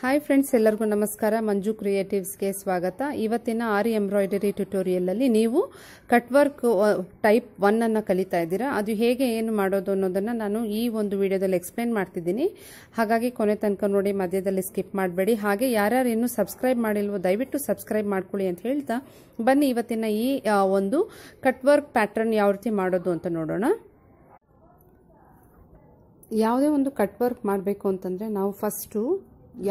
hi friends ಎಲ್ಲರಿಗೂ ನಮಸ್ಕಾರ ಮಂಜು ಕ್ರಿಯೇಟಿವ್ಸ್ಗೆ ಸ್ವಾಗತ ಇವತ್ತಿನ ಆರಿ ಎಂಬ್ರಾಯ್ಡರಿ ಟ್ಯುಟೋರಿಯಲಲ್ಲಿ ನೀವು ಕಟ್ ವರ್ಕ್ ಟೈಪ್ ಒನ್ನನ್ನು ಕಲಿತಾ ಇದ್ದೀರಾ ಅದು ಹೇಗೆ ಏನು ಮಾಡೋದು ಅನ್ನೋದನ್ನು ನಾನು ಈ ಒಂದು ವಿಡಿಯೋದಲ್ಲಿ ಎಕ್ಸ್ಪ್ಲೇನ್ ಮಾಡ್ತಿದ್ದೀನಿ ಹಾಗಾಗಿ ಕೊನೆ ತನಕ ನೋಡಿ ಮಧ್ಯದಲ್ಲಿ ಸ್ಕಿಪ್ ಮಾಡಬೇಡಿ ಹಾಗೆ ಯಾರ್ಯಾರು ಇನ್ನೂ ಸಬ್ಸ್ಕ್ರೈಬ್ ಮಾಡಿಲ್ವೋ ದಯವಿಟ್ಟು ಸಬ್ಸ್ಕ್ರೈಬ್ ಮಾಡ್ಕೊಳ್ಳಿ ಅಂತ ಹೇಳ್ತಾ ಬನ್ನಿ ಇವತ್ತಿನ ಈ ಒಂದು ಕಟ್ ವರ್ಕ್ ಪ್ಯಾಟ್ರನ್ ಯಾವ ರೀತಿ ಮಾಡೋದು ಅಂತ ನೋಡೋಣ ಯಾವುದೇ ಒಂದು ಕಟ್ ವರ್ಕ್ ಮಾಡಬೇಕು ಅಂತಂದರೆ ನಾವು ಫಸ್ಟು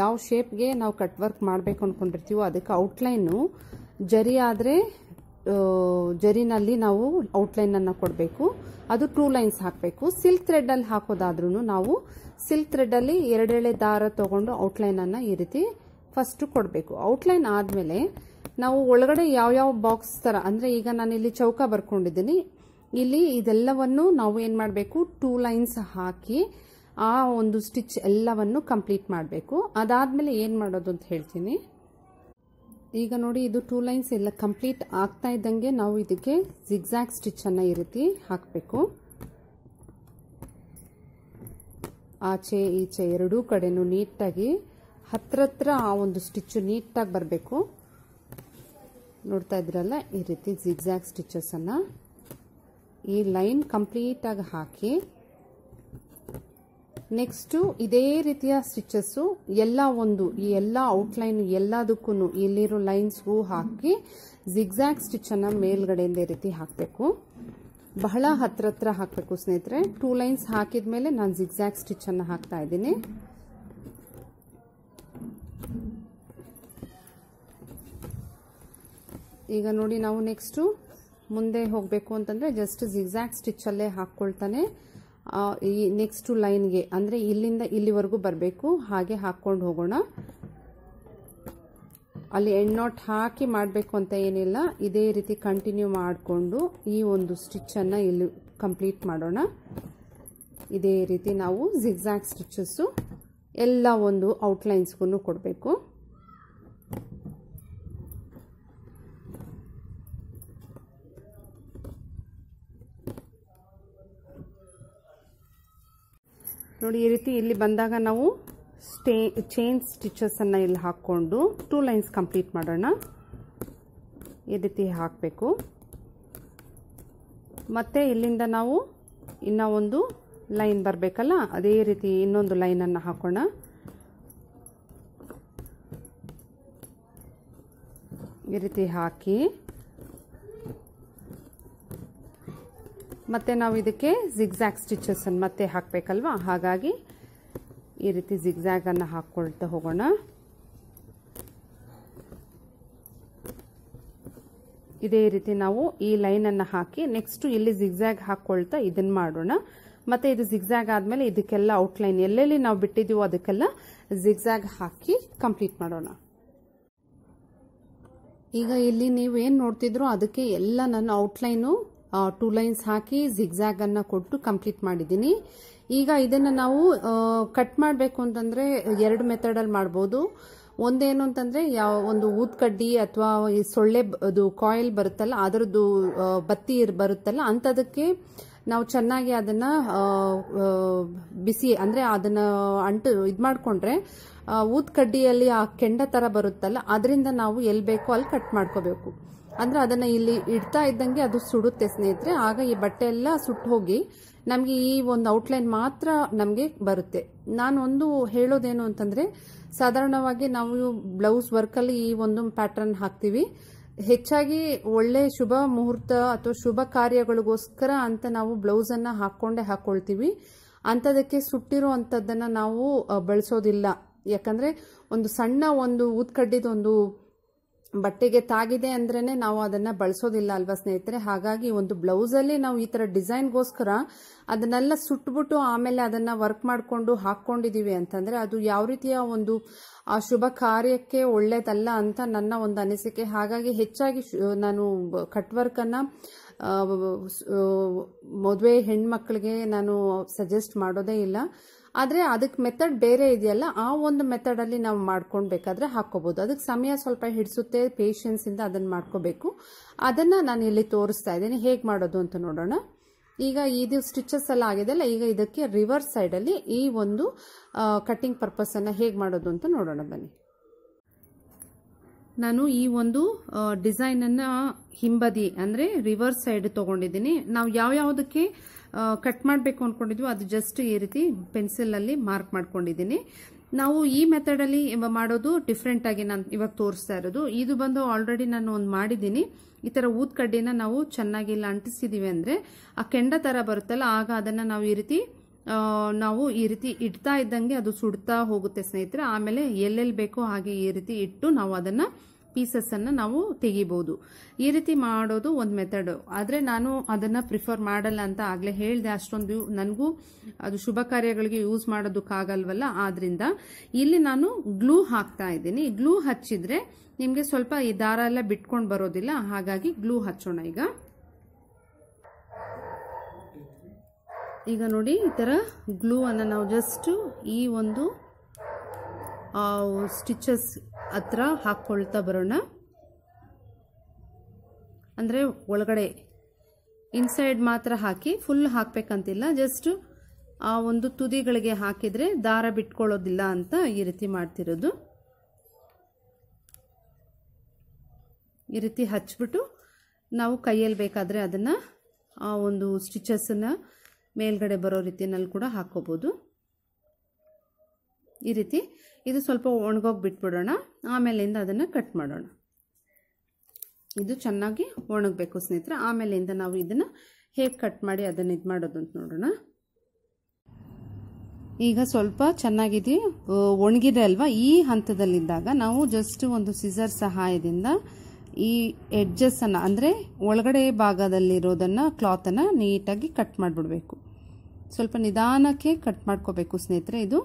ಯಾವ ಶೇಪ್ಗೆ ನಾವು ಕಟ್ ವರ್ಕ್ ಮಾಡಬೇಕು ಅಂದ್ಕೊಂಡಿರ್ತೀವೋ ಅದಕ್ಕೆ ಔಟ್ಲೈನು ಜರಿ ಆದರೆ ಜರಿನಲ್ಲಿ ನಾವು ಔಟ್ಲೈನನ್ನು ಕೊಡಬೇಕು ಅದು ಟೂ ಲೈನ್ಸ್ ಹಾಕಬೇಕು ಸಿಲ್ಕ್ ಥ್ರೆಡ್ಡಲ್ಲಿ ಹಾಕೋದಾದ್ರೂ ನಾವು ಸಿಲ್ಕ್ ಥ್ರೆಡ್ಡಲ್ಲಿ ಎರಡೆಳೆ ದಾರ ತೊಗೊಂಡು ಔಟ್ಲೈನನ್ನು ಈ ರೀತಿ ಫಸ್ಟು ಕೊಡಬೇಕು ಔಟ್ಲೈನ್ ಆದಮೇಲೆ ನಾವು ಒಳಗಡೆ ಯಾವ್ಯಾವ ಬಾಕ್ಸ್ ಥರ ಅಂದರೆ ಈಗ ನಾನಿಲ್ಲಿ ಚೌಕ ಬರ್ಕೊಂಡಿದ್ದೀನಿ ಇಲ್ಲಿ ಇದೆಲ್ಲವನ್ನು ನಾವು ಏನು ಮಾಡಬೇಕು ಟೂ ಲೈನ್ಸ್ ಹಾಕಿ ಆ ಒಂದು ಸ್ಟಿಚ್ ಎಲ್ಲವನ್ನು ಕಂಪ್ಲೀಟ್ ಮಾಡಬೇಕು ಅದಾದಮೇಲೆ ಏನು ಮಾಡೋದು ಅಂತ ಹೇಳ್ತೀನಿ ಈಗ ನೋಡಿ ಇದು ಟೂ ಲೈನ್ಸ್ ಎಲ್ಲ ಕಂಪ್ಲೀಟ್ ಆಗ್ತಾ ಇದ್ದಂಗೆ ನಾವು ಇದಕ್ಕೆ ಸ್ಟಿಚ್ ಸ್ಟಿಚ್ಚನ್ನು ಈ ರೀತಿ ಹಾಕಬೇಕು ಆಚೆ ಈಚೆ ಎರಡೂ ಕಡೆನೂ ನೀಟಾಗಿ ಹತ್ರ ಆ ಒಂದು ಸ್ಟಿಚ್ಚು ನೀಟಾಗಿ ಬರಬೇಕು ನೋಡ್ತಾ ಇದ್ರಲ್ಲ ಈ ರೀತಿ ಸ್ಟಿಚಸ್ ಅನ್ನ ಈ ಲೈನ್ ಕಂಪ್ಲೀಟಾಗಿ ಹಾಕಿ ನೆಕ್ಸ್ಟು ಇದೇ ರೀತಿಯ ಸ್ಟಿಚಸ್ಸು ಎಲ್ಲ ಒಂದು ಈ ಎಲ್ಲ ಔಟ್ಲೈನ್ ಎಲ್ಲದಕ್ಕೂ ಇಲ್ಲಿರೋ ಲೈನ್ಸ್ಗೂ ಹಾಕಿ ಸ್ಟಿಚ್ ಸ್ಟಿಚ್ಚನ್ನು ಮೇಲ್ಗಡೆಯಿಂದ ರೀತಿ ಹಾಕಬೇಕು ಬಹಳ ಹತ್ರ ಹತ್ರ ಹಾಕಬೇಕು ಸ್ನೇಹಿತರೆ ಟೂ ಲೈನ್ಸ್ ಹಾಕಿದ ಮೇಲೆ ನಾನು ಸ್ಟಿಚ್ ಅನ್ನ ಹಾಕ್ತಾ ಇದ್ದೀನಿ ಈಗ ನೋಡಿ ನಾವು ನೆಕ್ಸ್ಟು ಮುಂದೆ ಹೋಗಬೇಕು ಅಂತಂದರೆ ಜಸ್ಟ್ ಸ್ಟಿಚ್ ಸ್ಟಿಚ್ಚಲ್ಲೇ ಹಾಕ್ಕೊಳ್ತಾನೆ ಈ ನೆಕ್ಸ್ಟು ಲೈನ್ಗೆ ಅಂದರೆ ಇಲ್ಲಿಂದ ಇಲ್ಲಿವರೆಗೂ ಬರಬೇಕು ಹಾಗೆ ಹಾಕ್ಕೊಂಡು ಹೋಗೋಣ ಅಲ್ಲಿ ಎಣ್ಣೋಟ್ ಹಾಕಿ ಮಾಡಬೇಕು ಅಂತ ಏನಿಲ್ಲ ಇದೇ ರೀತಿ ಕಂಟಿನ್ಯೂ ಮಾಡಿಕೊಂಡು ಈ ಒಂದು ಸ್ಟಿಚ್ಚನ್ನು ಇಲ್ಲಿ ಕಂಪ್ಲೀಟ್ ಮಾಡೋಣ ಇದೇ ರೀತಿ ನಾವು ಜಿಗ್ಸಾಕ್ ಸ್ಟಿಚಸ್ಸು ಎಲ್ಲ ಒಂದು ಔಟ್ಲೈನ್ಸ್ಗೂ ಕೊಡಬೇಕು ನೋಡಿ ಈ ರೀತಿ ಇಲ್ಲಿ ಬಂದಾಗ ನಾವು ಸ್ಟೇ ಚೈನ್ ಅನ್ನು ಇಲ್ಲಿ ಹಾಕೊಂಡು ಟೂ ಲೈನ್ಸ್ ಕಂಪ್ಲೀಟ್ ಮಾಡೋಣ ಈ ರೀತಿ ಹಾಕಬೇಕು ಮತ್ತೆ ಇಲ್ಲಿಂದ ನಾವು ಇನ್ನ ಒಂದು ಲೈನ್ ಬರಬೇಕಲ್ಲ ಅದೇ ರೀತಿ ಇನ್ನೊಂದು ಲೈನನ್ನು ಹಾಕೋಣ ಈ ರೀತಿ ಹಾಕಿ ಮತ್ತೆ ನಾವು ಇದಕ್ಕೆ ಸ್ಟಿಚಸ್ ಅನ್ನು ಮತ್ತೆ ಹಾಕಬೇಕಲ್ವಾ ಹಾಗಾಗಿ ಈ ರೀತಿ ಅನ್ನು ಹಾಕೊಳ್ತಾ ಹೋಗೋಣ ಇದೇ ರೀತಿ ನಾವು ಈ ಅನ್ನು ಹಾಕಿ ನೆಕ್ಸ್ಟ್ ಇಲ್ಲಿ ಜಿಗ್ಜ್ಯಾಗ್ ಹಾಕೊಳ್ತಾ ಇದನ್ನ ಮಾಡೋಣ ಮತ್ತೆ ಇದು ಜಿಗ್ಝ್ಯಾಗ್ ಆದ್ಮೇಲೆ ಇದಕ್ಕೆಲ್ಲ ಔಟ್ಲೈನ್ ಎಲ್ಲೆಲ್ಲಿ ನಾವು ಬಿಟ್ಟಿದೀವೋ ಅದಕ್ಕೆಲ್ಲ ಜಿಗ್ಜ್ಯಾಗ್ ಹಾಕಿ ಕಂಪ್ಲೀಟ್ ಮಾಡೋಣ ಈಗ ಇಲ್ಲಿ ನೀವು ಏನ್ ನೋಡ್ತಿದ್ರು ಅದಕ್ಕೆ ಎಲ್ಲ ನನ್ನ ಔಟ್ಲೈನು ಟೂ ಲೈನ್ಸ್ ಹಾಕಿ ಜಿಗ್ಜಾಗ್ ಅನ್ನ ಕೊಟ್ಟು ಕಂಪ್ಲೀಟ್ ಮಾಡಿದ್ದೀನಿ ಈಗ ಇದನ್ನು ನಾವು ಕಟ್ ಮಾಡಬೇಕು ಅಂತಂದ್ರೆ ಎರಡು ಮೆಥಡಲ್ಲಿ ಮಾಡ್ಬೋದು ಒಂದೇನು ಅಂತಂದ್ರೆ ಯಾವ ಒಂದು ಊದ್ಕಡ್ಡಿ ಅಥವಾ ಈ ಸೊಳ್ಳೆ ಅದು ಕಾಯಿಲ್ ಬರುತ್ತಲ್ಲ ಅದರದ್ದು ಬತ್ತಿ ಬರುತ್ತಲ್ಲ ಅಂಥದಕ್ಕೆ ನಾವು ಚೆನ್ನಾಗಿ ಅದನ್ನು ಬಿಸಿ ಅಂದರೆ ಅದನ್ನ ಅಂಟು ಇದು ಮಾಡಿಕೊಂಡ್ರೆ ಊದ್ಕಡ್ಡಿಯಲ್ಲಿ ಆ ಕೆಂಡ ಥರ ಬರುತ್ತಲ್ಲ ಅದರಿಂದ ನಾವು ಎಲ್ಲಿ ಬೇಕೋ ಅಲ್ಲಿ ಕಟ್ ಮಾಡ್ಕೋಬೇಕು ಅಂದ್ರೆ ಅದನ್ನ ಇಲ್ಲಿ ಇಡ್ತಾ ಇದ್ದಂಗೆ ಅದು ಸುಡುತ್ತೆ ಸ್ನೇಹಿತರೆ ಆಗ ಈ ಬಟ್ಟೆ ಎಲ್ಲ ಸುಟ್ಟು ಹೋಗಿ ನಮಗೆ ಈ ಒಂದು ಔಟ್ಲೈನ್ ಮಾತ್ರ ನಮಗೆ ಬರುತ್ತೆ ನಾನು ಒಂದು ಹೇಳೋದೇನು ಅಂತಂದ್ರೆ ಸಾಧಾರಣವಾಗಿ ನಾವು ಬ್ಲೌಸ್ ವರ್ಕಲ್ಲಿ ಈ ಒಂದು ಪ್ಯಾಟರ್ನ್ ಹಾಕ್ತೀವಿ ಹೆಚ್ಚಾಗಿ ಒಳ್ಳೆ ಶುಭ ಮುಹೂರ್ತ ಅಥವಾ ಶುಭ ಕಾರ್ಯಗಳಿಗೋಸ್ಕರ ಅಂತ ನಾವು ಬ್ಲೌಸ್ ಅನ್ನ ಹಾಕ್ಕೊಂಡೇ ಹಾಕೊಳ್ತೀವಿ ಅಂಥದಕ್ಕೆ ಸುಟ್ಟಿರೋ ಅಂಥದ್ದನ್ನು ನಾವು ಬಳಸೋದಿಲ್ಲ ಯಾಕಂದ್ರೆ ಒಂದು ಸಣ್ಣ ಒಂದು ಊದ್ಕಡ್ಡಿದ ಒಂದು ಬಟ್ಟೆಗೆ ತಾಗಿದೆ ಅಂದ್ರೇ ನಾವು ಅದನ್ನ ಬಳಸೋದಿಲ್ಲ ಅಲ್ವಾ ಸ್ನೇಹಿತರೆ ಹಾಗಾಗಿ ಒಂದು ಬ್ಲೌಸ್ ಅಲ್ಲಿ ನಾವು ಈ ತರ ಡಿಸೈನ್ಗೋಸ್ಕರ ಅದನ್ನೆಲ್ಲ ಸುಟ್ಬಿಟ್ಟು ಆಮೇಲೆ ಅದನ್ನ ವರ್ಕ್ ಮಾಡಿಕೊಂಡು ಹಾಕೊಂಡಿದೀವಿ ಅಂತಂದ್ರೆ ಅದು ಯಾವ ರೀತಿಯ ಒಂದು ಆ ಶುಭ ಕಾರ್ಯಕ್ಕೆ ಒಳ್ಳೇದಲ್ಲ ಅಂತ ನನ್ನ ಒಂದು ಅನಿಸಿಕೆ ಹಾಗಾಗಿ ಹೆಚ್ಚಾಗಿ ನಾನು ಕಟ್ ವರ್ಕ್ ಅನ್ನ ಮದುವೆ ಹೆಣ್ಮಕ್ಳಿಗೆ ನಾನು ಸಜೆಸ್ಟ್ ಮಾಡೋದೇ ಇಲ್ಲ ಆದರೆ ಅದಕ್ಕೆ ಮೆಥಡ್ ಬೇರೆ ಇದೆಯಲ್ಲ ಆ ಒಂದು ಮೆಥಡ್ ಅಲ್ಲಿ ನಾವು ಮಾಡ್ಕೊಳ್ಬೇಕಾದ್ರೆ ಹಾಕೋಬಹುದು ಅದಕ್ಕೆ ಸಮಯ ಸ್ವಲ್ಪ ಹಿಡಿಸುತ್ತೆ ಇಂದ ಅದನ್ನ ಮಾಡ್ಕೋಬೇಕು ಅದನ್ನ ನಾನು ಇಲ್ಲಿ ತೋರಿಸ್ತಾ ಇದ್ದೀನಿ ಹೇಗೆ ಮಾಡೋದು ಅಂತ ನೋಡೋಣ ಈಗ ಇದು ಸ್ಟಿಚಸ್ ಎಲ್ಲ ಆಗಿದೆ ಅಲ್ಲ ಈಗ ಇದಕ್ಕೆ ರಿವರ್ಸ್ ಸೈಡ್ ಅಲ್ಲಿ ಈ ಒಂದು ಕಟ್ಟಿಂಗ್ ಅನ್ನ ಹೇಗೆ ಮಾಡೋದು ಅಂತ ನೋಡೋಣ ಬನ್ನಿ ನಾನು ಈ ಒಂದು ಅನ್ನ ಹಿಂಬದಿ ಅಂದ್ರೆ ರಿವರ್ಸ್ ಸೈಡ್ ತಗೊಂಡಿದ್ದೀನಿ ನಾವು ಯಾವ ಕಟ್ ಮಾಡಬೇಕು ಅಂದ್ಕೊಂಡಿದ್ವಿ ಅದು ಜಸ್ಟ್ ಈ ರೀತಿ ಪೆನ್ಸಿಲಲ್ಲಿ ಮಾರ್ಕ್ ಮಾಡ್ಕೊಂಡಿದ್ದೀನಿ ನಾವು ಈ ಮೆಥಡಲ್ಲಿ ಮಾಡೋದು ಡಿಫ್ರೆಂಟಾಗಿ ಆಗಿ ನಾನು ಇವಾಗ ತೋರಿಸ್ತಾ ಇರೋದು ಇದು ಬಂದು ಆಲ್ರೆಡಿ ನಾನು ಒಂದು ಮಾಡಿದ್ದೀನಿ ಈ ಥರ ಊದ್ಕಡ್ಡಿನ ನಾವು ಚೆನ್ನಾಗಿ ಇಲ್ಲ ಅಂಟಿಸಿದೀವಿ ಅಂದರೆ ಆ ಕೆಂಡ ಥರ ಬರುತ್ತಲ್ಲ ಆಗ ಅದನ್ನು ನಾವು ಈ ರೀತಿ ನಾವು ಈ ರೀತಿ ಇಡ್ತಾ ಇದ್ದಂಗೆ ಅದು ಸುಡ್ತಾ ಹೋಗುತ್ತೆ ಸ್ನೇಹಿತರೆ ಆಮೇಲೆ ಎಲ್ಲೆಲ್ಲಿ ಬೇಕೋ ಹಾಗೆ ಈ ರೀತಿ ಇಟ್ಟು ನಾವು ಅದನ್ನು ಪೀಸಸ್ ಪೀಸಸನ್ನು ನಾವು ತೆಗಿಬಹುದು ಈ ರೀತಿ ಮಾಡೋದು ಒಂದು ಮೆಥಡ್ ಆದ್ರೆ ನಾನು ಅದನ್ನ ಪ್ರಿಫರ್ ಮಾಡಲ್ಲ ಅಂತ ಆಗ್ಲೇ ಹೇಳಿದೆ ಅಷ್ಟೊಂದು ನನಗೂ ಅದು ಶುಭ ಕಾರ್ಯಗಳಿಗೆ ಯೂಸ್ ಮಾಡೋದಕ್ಕಾಗಲ್ವಲ್ಲ ಆದ್ರಿಂದ ಇಲ್ಲಿ ನಾನು ಗ್ಲೂ ಹಾಕ್ತಾ ಇದ್ದೀನಿ ಗ್ಲೂ ಹಚ್ಚಿದ್ರೆ ನಿಮಗೆ ಸ್ವಲ್ಪ ಈ ದಾರ ಎಲ್ಲ ಬಿಟ್ಕೊಂಡು ಬರೋದಿಲ್ಲ ಹಾಗಾಗಿ ಗ್ಲೂ ಹಚ್ಚೋಣ ಈಗ ಈಗ ನೋಡಿ ಈ ತರ ಗ್ಲೂ ಅನ್ನು ನಾವು ಜಸ್ಟ್ ಈ ಒಂದು ಸ್ಟಿಚಸ್ ಹತ್ರ ಹಾಕ್ಕೊಳ್ತಾ ಬರೋಣ ಅಂದರೆ ಒಳಗಡೆ ಇನ್ಸೈಡ್ ಮಾತ್ರ ಹಾಕಿ ಫುಲ್ ಹಾಕಬೇಕಂತಿಲ್ಲ ಜಸ್ಟ್ ಆ ಒಂದು ತುದಿಗಳಿಗೆ ಹಾಕಿದರೆ ದಾರ ಬಿಟ್ಕೊಳ್ಳೋದಿಲ್ಲ ಅಂತ ಈ ರೀತಿ ಮಾಡ್ತಿರೋದು ಈ ರೀತಿ ಹಚ್ಬಿಟ್ಟು ನಾವು ಕೈಯಲ್ಲಿ ಬೇಕಾದರೆ ಅದನ್ನು ಆ ಒಂದು ಸ್ಟಿಚಸ್ಸನ್ನು ಮೇಲ್ಗಡೆ ಬರೋ ರೀತಿಯಲ್ಲಿ ಕೂಡ ಹಾಕ್ಕೋಬೋದು ಈ ರೀತಿ ಇದು ಸ್ವಲ್ಪ ಒಣಗೋಗಿ ಬಿಟ್ಬಿಡೋಣ ಆಮೇಲಿಂದ ಅದನ್ನು ಕಟ್ ಮಾಡೋಣ ಇದು ಚೆನ್ನಾಗಿ ಒಣಗಬೇಕು ಸ್ನೇಹಿತರೆ ಆಮೇಲಿಂದ ನಾವು ಇದನ್ನು ಹೇಗೆ ಕಟ್ ಮಾಡಿ ಅದನ್ನು ಇದು ಮಾಡೋದು ಅಂತ ನೋಡೋಣ ಈಗ ಸ್ವಲ್ಪ ಚೆನ್ನಾಗಿದೆ ಒಣಗಿದೆ ಅಲ್ವಾ ಈ ಹಂತದಲ್ಲಿದ್ದಾಗ ನಾವು ಜಸ್ಟ್ ಒಂದು ಸಿಸರ್ ಸಹಾಯದಿಂದ ಈ ಎಡ್ಜಸ್ಸನ್ನು ಅಂದರೆ ಒಳಗಡೆ ಭಾಗದಲ್ಲಿರೋದನ್ನು ಕ್ಲಾತನ್ನು ನೀಟಾಗಿ ಕಟ್ ಮಾಡಿಬಿಡಬೇಕು ಸ್ವಲ್ಪ ನಿಧಾನಕ್ಕೆ ಕಟ್ ಮಾಡ್ಕೋಬೇಕು ಸ್ನೇಹಿತರೆ ಇದು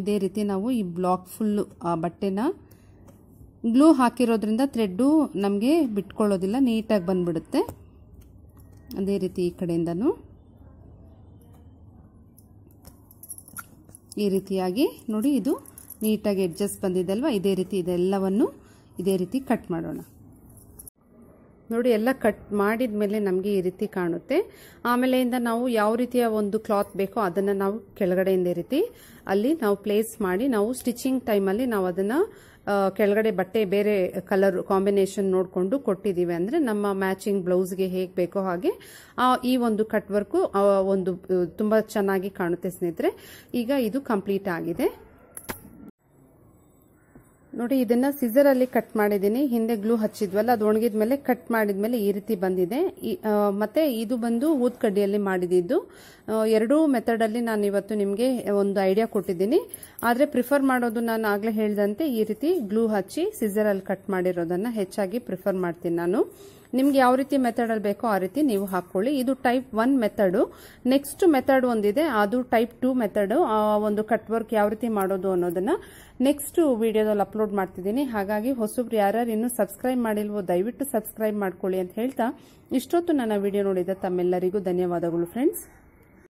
ಇದೇ ರೀತಿ ನಾವು ಈ ಬ್ಲಾಕ್ ಫುಲ್ಲು ಆ ಬಟ್ಟೆನ ಗ್ಲೂ ಹಾಕಿರೋದ್ರಿಂದ ಥ್ರೆಡ್ಡು ನಮಗೆ ಬಿಟ್ಕೊಳ್ಳೋದಿಲ್ಲ ನೀಟಾಗಿ ಬಂದ್ಬಿಡುತ್ತೆ ಅದೇ ರೀತಿ ಈ ಕಡೆಯಿಂದನೂ ಈ ರೀತಿಯಾಗಿ ನೋಡಿ ಇದು ನೀಟಾಗಿ ಅಡ್ಜಸ್ಟ್ ಬಂದಿದೆ ಅಲ್ವಾ ಇದೇ ರೀತಿ ಇದೆಲ್ಲವನ್ನು ಇದೇ ರೀತಿ ಕಟ್ ಮಾಡೋಣ ನೋಡಿ ಎಲ್ಲ ಕಟ್ ಮಾಡಿದ ಮೇಲೆ ನಮಗೆ ಈ ರೀತಿ ಕಾಣುತ್ತೆ ಆಮೇಲೆಯಿಂದ ನಾವು ಯಾವ ರೀತಿಯ ಒಂದು ಕ್ಲಾತ್ ಬೇಕೋ ಅದನ್ನು ನಾವು ಕೆಳಗಡೆಯಿಂದ ರೀತಿ ಅಲ್ಲಿ ನಾವು ಪ್ಲೇಸ್ ಮಾಡಿ ನಾವು ಸ್ಟಿಚಿಂಗ್ ಟೈಮಲ್ಲಿ ನಾವು ಅದನ್ನು ಕೆಳಗಡೆ ಬಟ್ಟೆ ಬೇರೆ ಕಲರ್ ಕಾಂಬಿನೇಷನ್ ನೋಡಿಕೊಂಡು ಕೊಟ್ಟಿದ್ದೀವಿ ಅಂದರೆ ನಮ್ಮ ಮ್ಯಾಚಿಂಗ್ ಬ್ಲೌಸ್ಗೆ ಹೇಗೆ ಬೇಕೋ ಹಾಗೆ ಈ ಒಂದು ಕಟ್ ವರ್ಕು ಒಂದು ತುಂಬ ಚೆನ್ನಾಗಿ ಕಾಣುತ್ತೆ ಸ್ನೇಹಿತರೆ ಈಗ ಇದು ಕಂಪ್ಲೀಟ್ ಆಗಿದೆ ನೋಡಿ ಇದನ್ನ ಇದನ್ನು ಅಲ್ಲಿ ಕಟ್ ಮಾಡಿದೀನಿ ಹಿಂದೆ ಗ್ಲೂ ಹಚ್ಚಿದ್ವಲ್ಲ ಅದು ಒಣಗಿದ ಮೇಲೆ ಕಟ್ ಮಾಡಿದ ಮೇಲೆ ಈ ರೀತಿ ಬಂದಿದೆ ಮತ್ತೆ ಇದು ಬಂದು ಊದ್ಕಡ್ಡಿಯಲ್ಲಿ ಎರಡು ಎರಡೂ ಅಲ್ಲಿ ನಾನು ಇವತ್ತು ನಿಮಗೆ ಒಂದು ಐಡಿಯಾ ಕೊಟ್ಟಿದ್ದೀನಿ ಆದ್ರೆ ಪ್ರಿಫರ್ ಮಾಡೋದು ನಾನು ಆಗ್ಲೇ ಹೇಳಿದಂತೆ ಈ ರೀತಿ ಗ್ಲೂ ಹಚ್ಚಿ ಅಲ್ಲಿ ಕಟ್ ಮಾಡಿರೋದನ್ನ ಹೆಚ್ಚಾಗಿ ಪ್ರಿಫರ್ ಮಾಡ್ತೀನಿ ನಾನು ನಿಮ್ಗೆ ಯಾವ ರೀತಿ ಮೆಥಡ್ ಅಲ್ಲಿ ಬೇಕೋ ಆ ರೀತಿ ನೀವು ಹಾಕೊಳ್ಳಿ ಇದು type one method next method ಒಂದಿದೆ ಅದು ಟೈಪ್ ಟೂ ಮೆಥಡ್ ಆ ಒಂದು ಕಟ್ ವರ್ಕ್ ಯಾವ ರೀತಿ ಮಾಡೋದು ಅನ್ನೋದನ್ನ ನೆಕ್ಸ್ಟ್ ವಿಡಿಯೋದಲ್ಲಿ ಅಪ್ಲೋಡ್ ಮಾಡ್ತಿದ್ದೀನಿ ಹಾಗಾಗಿ ಹೊಸಬ್ರು ಯಾರ್ಯಾರು ಇನ್ನೂ ಸಬ್ಸ್ಕ್ರೈಬ್ ಮಾಡಿಲ್ವೋ ದಯವಿಟ್ಟು ಸಬ್ಸ್ಕ್ರೈಬ್ ಮಾಡ್ಕೊಳ್ಳಿ ಅಂತ ಹೇಳ್ತಾ ಇಷ್ಟೊತ್ತು ನನ್ನ ವಿಡಿಯೋ ನೋಡಿದ ತಮ್ಮೆಲ್ಲರಿಗೂ ಧನ್ಯವಾದಗಳು ಫ್ರೆಂಡ್ಸ್